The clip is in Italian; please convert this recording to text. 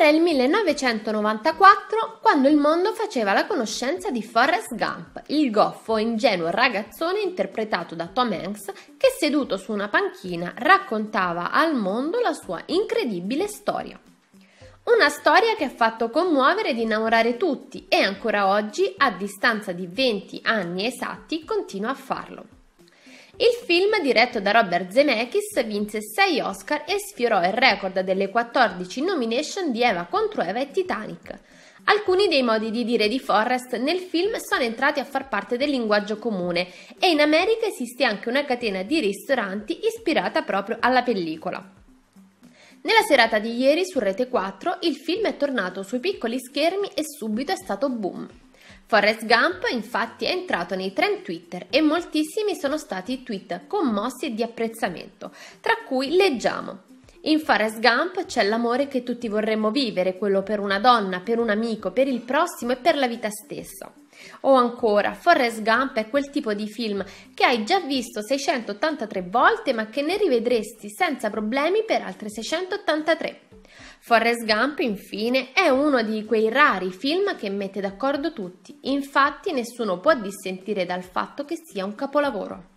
Era il 1994 quando il mondo faceva la conoscenza di Forrest Gump, il goffo e ingenuo ragazzone interpretato da Tom Hanks che seduto su una panchina raccontava al mondo la sua incredibile storia. Una storia che ha fatto commuovere ed innamorare tutti e ancora oggi, a distanza di 20 anni esatti, continua a farlo. Il film, diretto da Robert Zemeckis, vinse 6 Oscar e sfiorò il record delle 14 nomination di Eva contro Eva e Titanic. Alcuni dei modi di dire di Forrest nel film sono entrati a far parte del linguaggio comune e in America esiste anche una catena di ristoranti ispirata proprio alla pellicola. Nella serata di ieri su Rete 4 il film è tornato sui piccoli schermi e subito è stato boom. Forrest Gump infatti è entrato nei trend Twitter e moltissimi sono stati i tweet commossi e di apprezzamento, tra cui leggiamo in Forrest Gump c'è l'amore che tutti vorremmo vivere, quello per una donna, per un amico, per il prossimo e per la vita stessa. O ancora, Forrest Gump è quel tipo di film che hai già visto 683 volte ma che ne rivedresti senza problemi per altre 683. Forrest Gump, infine, è uno di quei rari film che mette d'accordo tutti, infatti nessuno può dissentire dal fatto che sia un capolavoro.